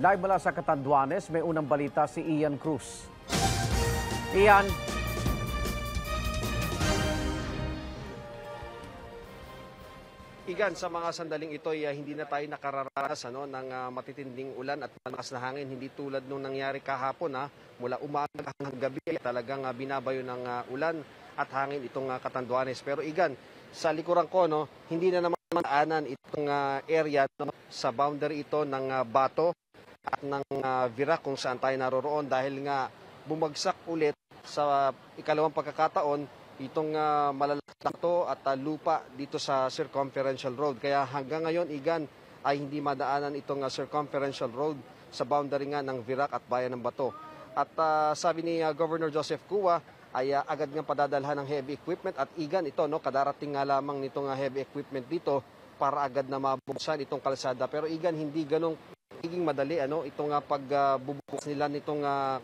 Live mula sa Katanduanes, may unang balita si Ian Cruz. Ian. Igan, sa mga sandaling ito, eh, hindi na tayo nakararanas ano, ng uh, matitinding ulan at malakas na hangin. Hindi tulad nung nangyari kahapon, ha, ah, mula umaga hanggang gabi, eh, talagang uh, binabayo ng uh, ulan at hangin itong uh, Catanduanes. Pero Igan, sa likuran ko, no, hindi na naman maanan itong uh, area no, sa boundary ito ng uh, Bato at ng uh, Virac kung saan tayo naroroon dahil nga bumagsak ulit sa ikalawang pagkakataon itong uh, ah, malalaking to at uh, lupa dito sa Circumferential Road. Kaya hanggang ngayon, Igan, ay hindi madaanan itong uh, Circumferential Road sa boundary nga ng Virac at Bayan ng Bato. At uh, sabi ni uh, Governor Joseph Cuba ay uh, agad nga padadalhan ng heavy equipment at igan ito no kadarating nga lamang nitong uh, heavy equipment dito para agad na mabuksan itong kalsada pero igan hindi ganong nagiging madali ano itong uh, ah, pagbubukas ah, uh, nila nitong uh,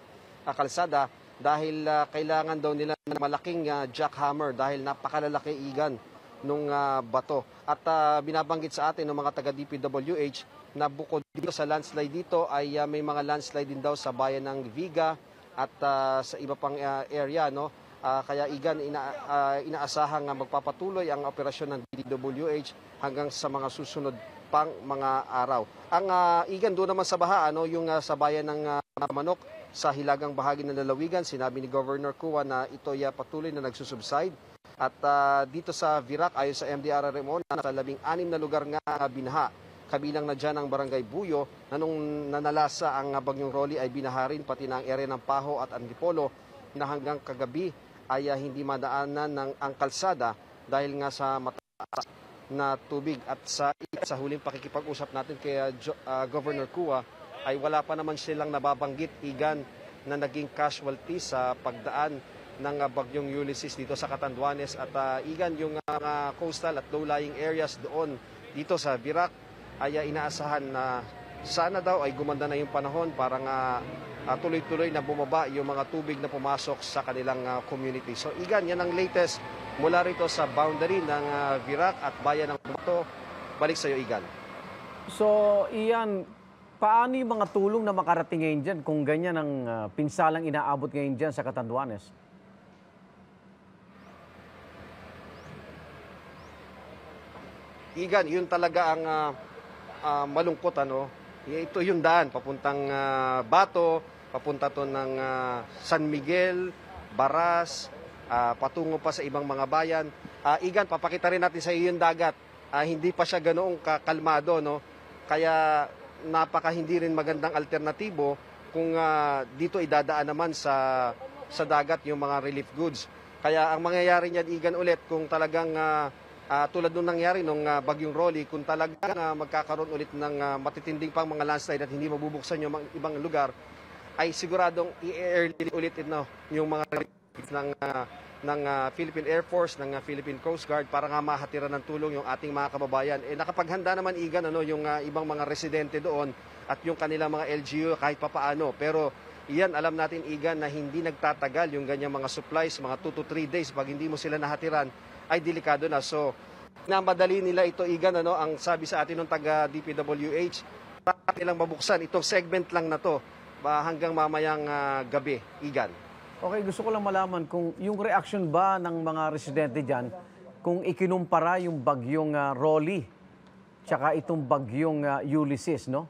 kalsada dahil uh, kailangan daw nila ng malaking uh, jackhammer dahil napakalalaki igan ng uh, bato. At uh, binabanggit sa atin ng mga taga DPWH na bukod dito sa landslide dito ay uh, may mga landslide din daw sa bayan ng Viga at uh, sa iba pang uh, area no. Uh, kaya igan ina, uh, inaasahang uh, magpapatuloy ang operasyon ng DPWH hanggang sa mga susunod pang mga araw. Ang uh, ah, igan doon naman sa baha, ano, yung uh, sa bayan ng uh, Manok sa hilagang bahagi ng lalawigan, sinabi ni Governor Kua na ito ay patuloy na nagsusubside. At uh, dito sa Virac, ayon sa MDRRMO, nasa labing anim na lugar nga uh, binha. Kabilang na dyan ang Barangay Buyo na nung nanalasa ang uh, bagyong Rolly ay binaharin pati na ang ere ng Paho at Andipolo na hanggang kagabi ay uh, hindi madaanan ng ang kalsada dahil nga sa mataas na tubig. At sa, sa huling pakikipag-usap natin kay uh, Governor Kua, ay wala pa naman silang nababanggit, Igan, na naging casualty sa pagdaan ng ah, bagyong Ulysses dito sa Catanduanes. At uh, Igan, yung uh, coastal at low-lying areas doon dito sa Birak ay uh, inaasahan na uh, sana daw ay gumanda na yung panahon para nga uh, tuloy-tuloy na bumaba yung mga tubig na pumasok sa kanilang uh, community. So igan, yan ang latest mula rito sa boundary ng uh, Virac at bayan ng Bato. Balik sa iyo, Igan. So, Ian, paano yung mga tulong na makarating ngayon dyan kung ganyan ang uh, pinsalang inaabot ngayon dyan sa Catanduanes? Igan, yun talaga ang uh, uh, malungkot ano eh, ito yung daan papuntang uh, Bato, papunta to ng uh, San Miguel, Baras, uh, patungo pa sa ibang mga bayan. Uh, Igan, papakita rin natin sa iyo yung dagat. Uh, hindi pa siya ganoong kakalmado, no? Kaya napaka hindi rin magandang alternatibo kung uh, dito idadaan naman sa sa dagat yung mga relief goods. Kaya ang mangyayari niyan, Igan, ulit kung talagang uh, uh, tulad nung nangyari nung uh, bagyong Rolly, kung talagang uh, magkakaroon ulit ng uh, matitinding pang mga landslide at hindi mabubuksan yung mga ibang lugar, ay siguradong i-early ulit ito, yung mga ng uh, ng uh, Philippine Air Force, ng uh, Philippine Coast Guard para nga mahatiran ng tulong yung ating mga kababayan. Eh, nakapaghanda naman igan ano yung uh, ibang mga residente doon at yung kanilang mga LGU kahit papaano. Pero iyan alam natin igan na hindi nagtatagal yung ganyang mga supplies, mga 2 to 3 days pag hindi mo sila nahatiran ay delikado na. So, na madali nila ito igan, ano, ang sabi sa atin ng taga DPWH, para lang mabuksan. Itong segment lang na to ba hanggang mamayang uh, gabi, igan. Okay, gusto ko lang malaman kung yung reaction ba ng mga residente diyan kung ikinumpara yung bagyong uh, Rolly tsaka itong bagyong uh, Ulysses, no?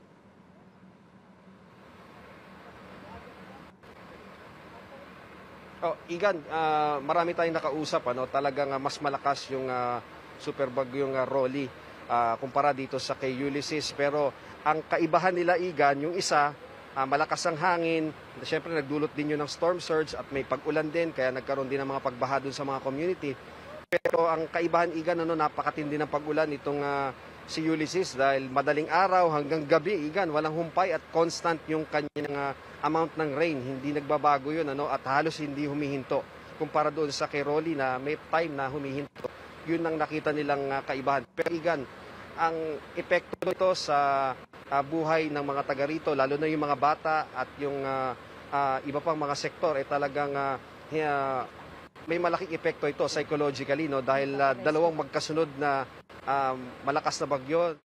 Oh, Igan, uh, marami tayong nakausap ano, talagang uh, mas malakas yung uh, ah, super bagyong uh, Rolly uh, kumpara dito sa kay Ulysses pero ang kaibahan nila Igan, yung isa uh, malakas ang hangin, siyempre nagdulot din yun ng storm surge at may pag-ulan din kaya nagkaroon din ng mga pagbaha dun sa mga community. Pero ang kaibahan Igan ano napakatindi ng pag-ulan itong uh, si Ulysses dahil madaling araw hanggang gabi Igan walang humpay at constant yung kanyang uh, amount ng rain, hindi nagbabago yun ano, at halos hindi humihinto. Kumpara doon sa Keroli na may time na humihinto, yun ang nakita nilang uh, kaibahan. Pero igan, ang epekto nito sa uh, buhay ng mga taga rito, lalo na yung mga bata at yung uh, uh, iba pang mga sektor, ay eh, talagang uh, uh, may malaking epekto ito psychologically no dahil uh, dalawang magkasunod na uh, malakas na bagyo